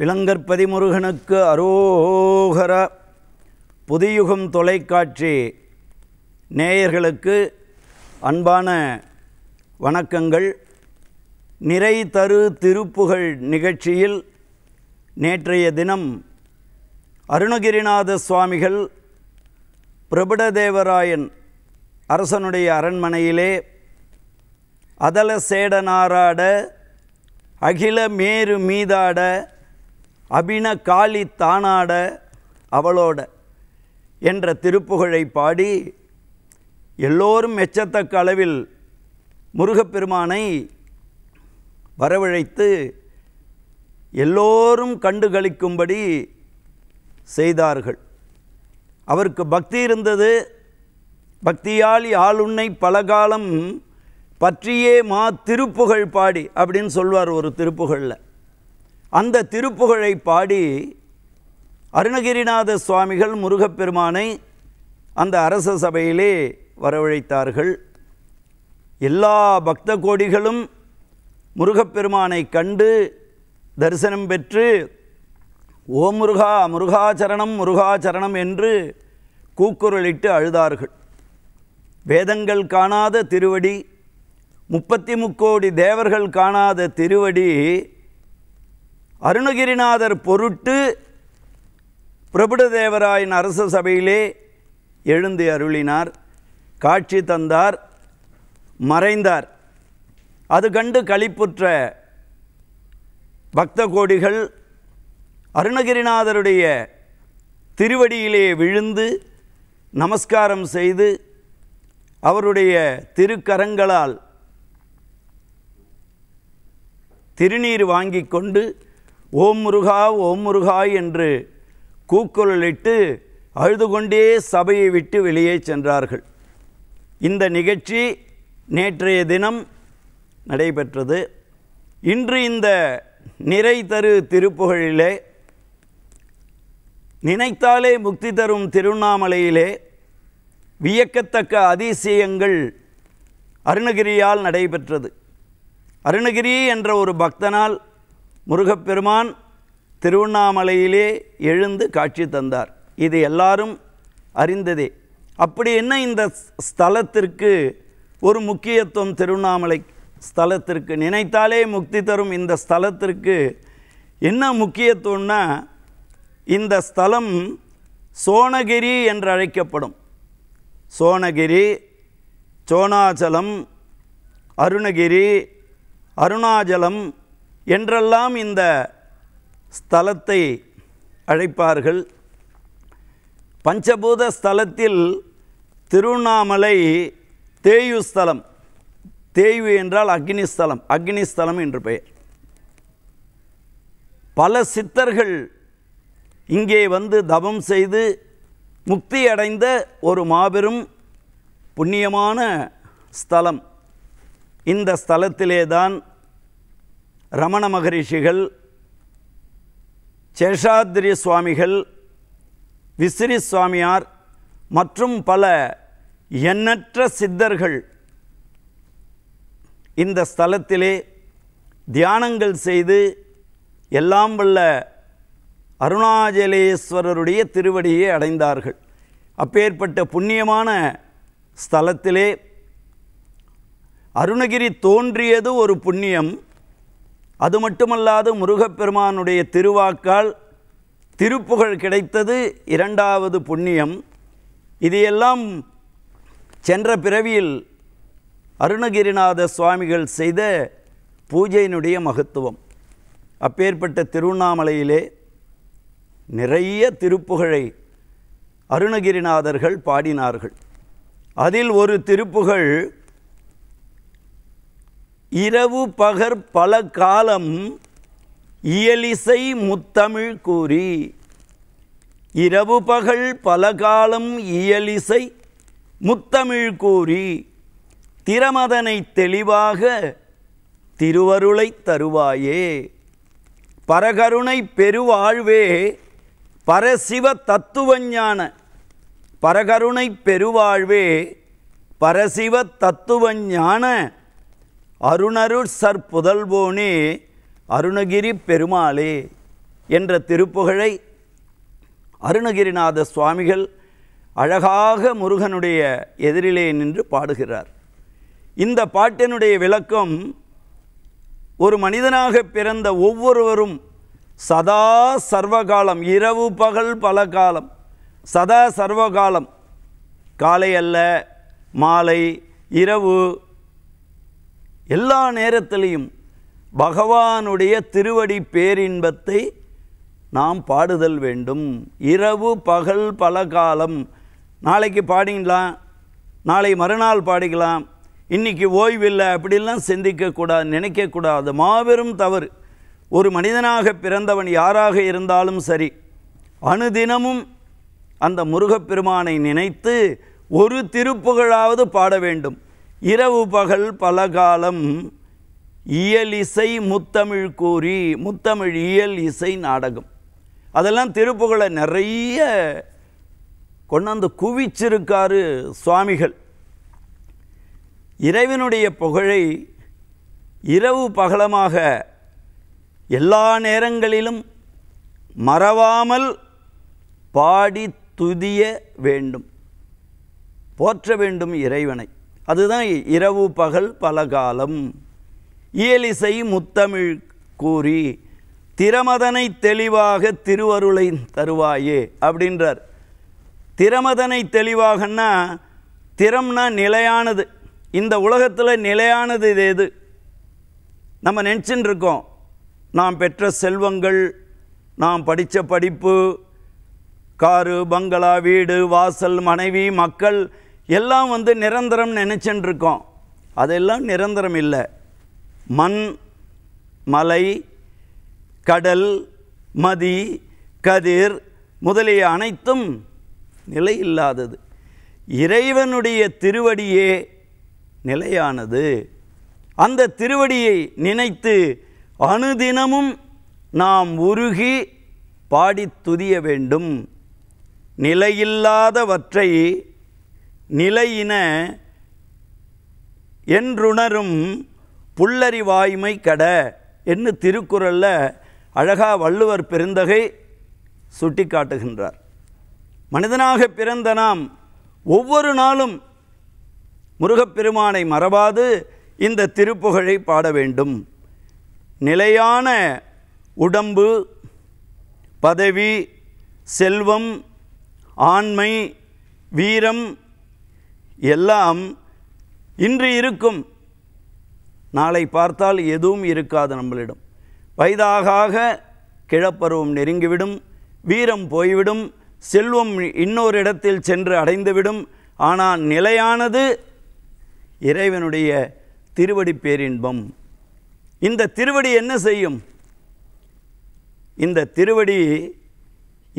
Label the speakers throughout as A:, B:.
A: விலங்கற்பதி முருகனுக்கு அரோகர புதியுகம் தொலைக்காட்சி நேயர்களுக்கு அன்பான வணக்கங்கள் நிறை தரு திருப்புகழ் நிகழ்ச்சியில் நேற்றைய தினம் அருணகிரிநாத சுவாமிகள் பிரபுடதேவராயன் அரசனுடைய அரண்மனையிலே அதல சேடனாராட அகில மேரு மீதாட அபின காளி தானாட அவளோட என்ற திருப்புகழை பாடி எல்லோரும் மெச்சத்தக்க அளவில் முருகப்பெருமானை வரவழைத்து எல்லோரும் கண்டுகளிக்கும்படி செய்தார்கள் அவருக்கு பக்தி இருந்தது பக்தியால் ஆளுன்னை பலகாலம் பற்றியே மா திருப்புகழ் பாடி அப்படின்னு சொல்வார் ஒரு திருப்புகழில் அந்த திருப்புகழை பாடி அருணகிரிநாத சுவாமிகள் முருகப்பெருமானை அந்த அரச சபையிலே வரவழைத்தார்கள் எல்லா பக்த கோடிகளும் முருகப்பெருமானை கண்டு தரிசனம் பெற்று ஓ முருகா முருகாச்சரணம் முருகாச்சரணம் என்று கூக்குரலிட்டு அழுதார்கள் வேதங்கள் காணாத திருவடி முப்பத்தி முக்கோடி தேவர்கள் காணாத திருவடி அருணகிரிநாதர் பொருட்டு தேவராயின் அரச சபையிலே எழுந்து அருளினார் காட்சி தந்தார் மறைந்தார் அது கண்டு களிப்புற்ற பக்த கோடிகள் அருணகிரிநாதருடைய திருவடியிலே விழுந்து நமஸ்காரம் செய்து அவருடைய திருக்கரங்களால் திருநீர் வாங்கி கொண்டு ஓம் முருகா ஓம் முருகா என்று கூக்குரலிட்டு அழுது கொண்டே சபையை விட்டு வெளியே சென்றார்கள் இந்த நிகழ்ச்சி நேற்றைய தினம் நடைபெற்றது இன்று இந்த நிறை தரு திருப்புகழிலே நினைத்தாலே முக்தி தரும் திருவண்ணாமலையிலே வியக்கத்தக்க அதிசயங்கள் அருணகிரியால் நடைபெற்றது அருணகிரி என்ற ஒரு பக்தனால் முருகப்பெருமான் திருவண்ணாமலையிலே எழுந்து காட்சி தந்தார் இது எல்லாரும் அறிந்ததே அப்படி என்ன இந்த ஸ்தலத்திற்கு ஒரு முக்கியத்துவம் திருவண்ணாமலை ஸ்தலத்திற்கு நினைத்தாலே முக்தி தரும் இந்த ஸ்தலத்திற்கு என்ன முக்கியத்துவம்னா இந்த ஸ்தலம் சோனகிரி என்று அழைக்கப்படும் சோனகிரி சோனாச்சலம் அருணகிரி அருணாச்சலம் என்றெல்லாம் இந்த ஸ்தலத்தை அழைப்பார்கள் பஞ்சபூத ஸ்தலத்தில் திருவண்ணாமலை தேயு ஸ்தலம் தேயு என்றால் அக்னி ஸ்தலம் அக்னி ஸ்தலம் என்று பெயர் பல சித்தர்கள் இங்கே வந்து தபம் செய்து முக்தி அடைந்த ஒரு மாபெரும் புண்ணியமான ஸ்தலம் இந்த ஸ்தலத்திலே தான் ரமண மகரிஷிகள் சேஷாத்திரி சுவாமிகள் விசிறி சுவாமியார் மற்றும் பல எண்ணற்ற சித்தர்கள் இந்த ஸ்தலத்திலே தியானங்கள் செய்து எல்லாம் வல்ல அருணாச்சலேஸ்வரருடைய திருவடியை அடைந்தார்கள் அப்பேற்பட்ட புண்ணியமான ஸ்தலத்திலே அருணகிரி தோன்றியது ஒரு புண்ணியம் அது மட்டுமல்லாது முருகப்பெருமானுடைய திருவாக்கால் திருப்புகழ் கிடைத்தது இரண்டாவது புண்ணியம் இதையெல்லாம் சென்ற பிறவியில் அருணகிரிநாத சுவாமிகள் செய்த பூஜையினுடைய மகத்துவம் அப்பேற்பட்ட திருவண்ணாமலையிலே நிறைய திருப்புகழை அருணகிரிநாதர்கள் பாடினார்கள் அதில் ஒரு திருப்புகழ் இரவு பகர் பல காலம் இயலிசை முத்தமிழ் கூறி இரவு பகல் பல காலம் இயலிசை முத்தமிழ் கூறி திறமதனை தெளிவாக திருவருளை தருவாயே பரகருணை பெருவாழ்வே பரசிவ தத்துவஞான பரகருணை பெருவாழ்வே பரசிவ தத்துவஞான அருணருட் சர் புதல்போனே அருணகிரி பெருமாளே என்ற திருப்புகழை அருணகிரிநாத சுவாமிகள் அழகாக முருகனுடைய எதிரிலே நின்று பாடுகிறார் இந்த பாட்டினுடைய விளக்கம் ஒரு மனிதனாக பிறந்த ஒவ்வொருவரும் சதா சர்வகாலம் இரவு பகல் பல காலம் சதா சர்வகாலம் காலை அல்ல மாலை இரவு எல்லா நேரத்திலையும் பகவானுடைய திருவடி பேரின்பத்தை நாம் பாடுதல் வேண்டும் இரவு பகல் பல காலம் நாளைக்கு பாடிங்களாம் நாளை மறுநாள் பாடிக்கலாம் இன்றைக்கி ஓய்வில்லை அப்படிலாம் சிந்திக்கக்கூடாது நினைக்கக்கூடாது மாபெரும் தவறு ஒரு மனிதனாக பிறந்தவன் யாராக இருந்தாலும் சரி அணுதினமும் அந்த முருகப்பெருமானை நினைத்து ஒரு திருப்புகழாவது பாட வேண்டும் இரவு பகல் பலகாலம் இயல் இசை முத்தமிழ் கூறி முத்தமிழ் இயல் இசை நாடகம் அதெல்லாம் திருப்புகளை நிறைய கொண்டாந்து குவிச்சிருக்காரு சுவாமிகள் இறைவனுடைய புகழை இரவு பகலமாக எல்லா நேரங்களிலும் மறவாமல் பாடி துதிய வேண்டும் போற்ற வேண்டும் இறைவனை அதுதான் இரவு பகல் பலகாலம் இயலிசை முத்தமிழ் கூறி திறமதனை தெளிவாக திருவருளை தருவாயே அப்படின்றார் திறமதனை தெளிவாகன்னா திறம்னா நிலையானது இந்த உலகத்தில் நிலையானது இது எது நம்ம நினச்சின்னு இருக்கோம் நாம் பெற்ற செல்வங்கள் நாம் படித்த படிப்பு காரு பங்களா வீடு வாசல் மனைவி மக்கள் எல்லாம் வந்து நிரந்தரம் நினச்சின்னு அதெல்லாம் நிரந்தரம் இல்லை மண் மலை கடல் மதி கதிர் முதலிய அனைத்தும் நிலை இல்லாதது இறைவனுடைய திருவடியே நிலையானது அந்த திருவடியை நினைத்து அணுதினமும் நாம் உருகி பாடித் துதிய வேண்டும் நிலையில்லாதவற்றை நிலையின என்றுணரும் புல்லறிவாய்மை கட என்று திருக்குறளில் அழகா வள்ளுவர் பெருந்தகை சுட்டி காட்டுகின்றார் மனிதனாக பிறந்த நாம் ஒவ்வொரு நாளும் முருகப்பெருமானை மறவாது இந்த திருப்புகழை பாட வேண்டும் நிலையான உடம்பு பதவி செல்வம் ஆண்மை வீரம் எல்லாம் இன்று இருக்கும் நாளை பார்த்தால் எதுவும் இருக்காது நம்மளிடம் வயதாக கிழப்பருவம் நெருங்கிவிடும் வீரம் போய்விடும் செல்வம் இன்னொரு இடத்தில் சென்று அடைந்துவிடும் ஆனால் நிலையானது இறைவனுடைய திருவடி பேரின்பம் இந்த திருவடி என்ன செய்யும் இந்த திருவடி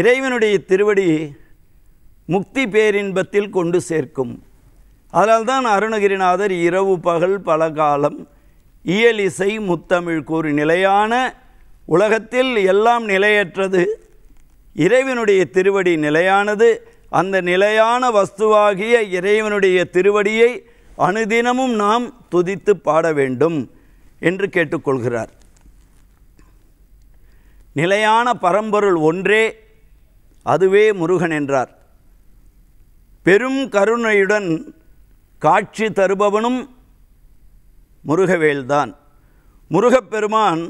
A: இறைவனுடைய திருவடி முக்தி பேரின்பத்தில் கொண்டு சேர்க்கும் அதனால்தான் அருணகிரிநாதர் இரவு பகல் பல காலம் இயலிசை முத்தமிழ் கூறி நிலையான உலகத்தில் எல்லாம் நிலையற்றது இறைவனுடைய திருவடி நிலையானது அந்த நிலையான வஸ்துவாகிய இறைவனுடைய திருவடியை அனுதினமும் நாம் துதித்து பாட வேண்டும் என்று கேட்டுக்கொள்கிறார் நிலையான பரம்பொருள் ஒன்றே அதுவே முருகன் என்றார் பெரும் கருணையுடன் காட்சி தருபவனும் முருகவேல்தான் முருகப்பெருமான்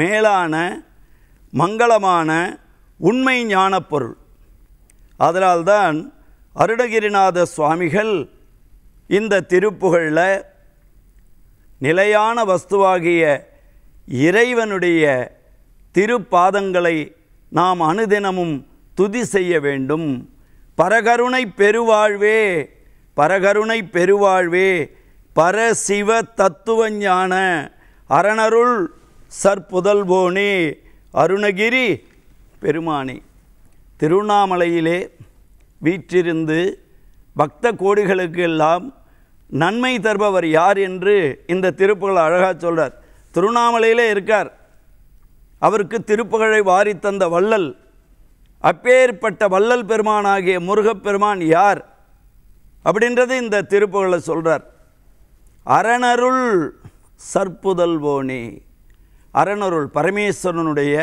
A: மேலான மங்களமான உண்மை ஞானப்பொருள் அதனால்தான் அருணகிரிநாத சுவாமிகள் இந்த திருப்புகழில் நிலையான வஸ்துவாகிய இறைவனுடைய திருப்பாதங்களை நாம் அனுதினமும் துதி செய்ய வேண்டும் பரகருணை பெருவாழ்வே பரகருணை பெருவாழ்வே பரசிவ தத்துவ ஞான அரணருள் சற்புதல்வோனே அருணகிரி பெருமானே திருவண்ணாமலையிலே வீற்றிருந்து பக்த கோடிகளுக்கு எல்லாம் நன்மை தருபவர் யார் என்று இந்த திருப்புகழ் அழகாக சொல்கிறார் திருவண்ணாமலையிலே இருக்கார் அவருக்கு திருப்புகழை வாரி தந்த வள்ளல் அப்பேற்பட்ட வள்ளல் பெருமானாகிய முருகப்பெருமான் யார் அப்படின்றது இந்த திருப்புகளை சொல்கிறார் அரணருள் சற்புதல்வோனி அரணருள் பரமேஸ்வரனுடைய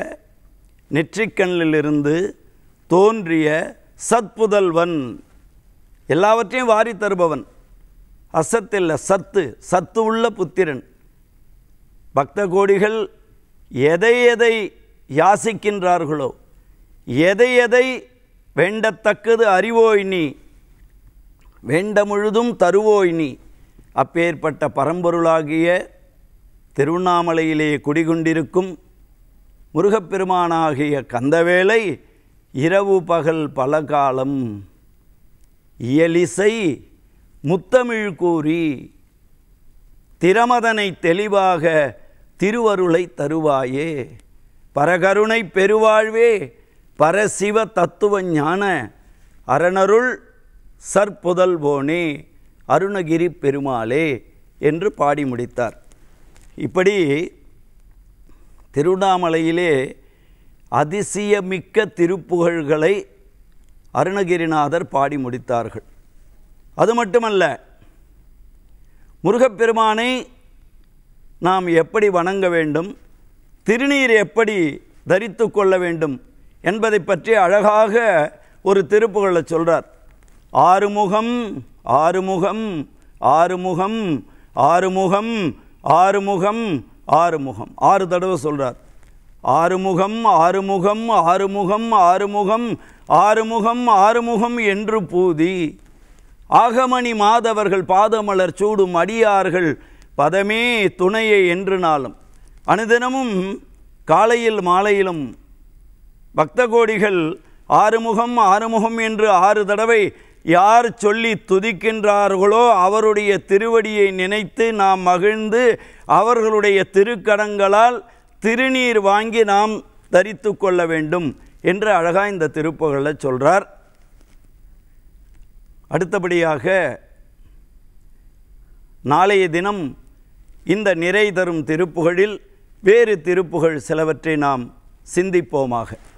A: நெற்றிக்கண்ணிலிருந்து தோன்றிய சத்புதல்வன் எல்லாவற்றையும் வாரி தருபவன் அசத்தில் சத்து சத்து உள்ள புத்திரன் பக்த கோடிகள் எதை எதை யாசிக்கின்றார்களோ எதை எதை வேண்டத்தக்கது அறிவோய் நீ வேண்டமுழுதும் தருவோய் நீ அப்பேற்பட்ட பரம்பொருளாகிய திருவண்ணாமலையிலே குடிகொண்டிருக்கும் முருகப்பெருமானாகிய கந்தவேளை இரவு பகல் பல காலம் இயலிசை முத்தமிழ் கூறி திறமதனை தெளிவாக திருவருளை தருவாயே பரகருணை பெருவாழ்வே பரசிவ தத்துவ ஞான அரணருள் சற்புதல்வோனே அருணகிரி பெருமாளே என்று பாடி முடித்தார் இப்படி திருவண்ணாமலையிலே அதிசயமிக்க திருப்புகழ்களை அருணகிரிநாதர் பாடி முடித்தார்கள் அது மட்டுமல்ல முருகப்பெருமானை நாம் எப்படி வணங்க வேண்டும் திருநீர் எப்படி தரித்து கொள்ள வேண்டும் என்பதை பற்றி அழகாக ஒரு திருப்புகழை சொல்கிறார் ஆறுமுகம் ஆறுமுகம் ஆறுமுகம் ஆறுமுகம் ஆறுமுகம் ஆறுமுகம் ஆறு தடவை சொல்கிறார் ஆறுமுகம் ஆறுமுகம் ஆறுமுகம் ஆறுமுகம் ஆறுமுகம் ஆறுமுகம் என்று பூதி ஆகமணி மாதவர்கள் பாதமலர் சூடும் அடியார்கள் பதமே துணையை என்று நாளும் அனுதினமும் காலையில் மாலையிலும் பக்த கோடிகள் ஆறுமுகம் ஆறுமுகம் என்று ஆறு தடவை யார் சொல்லி துதிக்கின்றார்களோ அவருடைய திருவடியை நினைத்து நாம் மகிழ்ந்து அவர்களுடைய திருக்கடங்களால் திருநீர் வாங்கி நாம் தரித்து கொள்ள வேண்டும் என்று அழகாக இந்த திருப்புகளில் சொல்கிறார் அடுத்தபடியாக நாளைய தினம் இந்த நிறை தரும் திருப்புகளில் வேறு திருப்புகள் சிலவற்றை நாம் சிந்திப்போமாக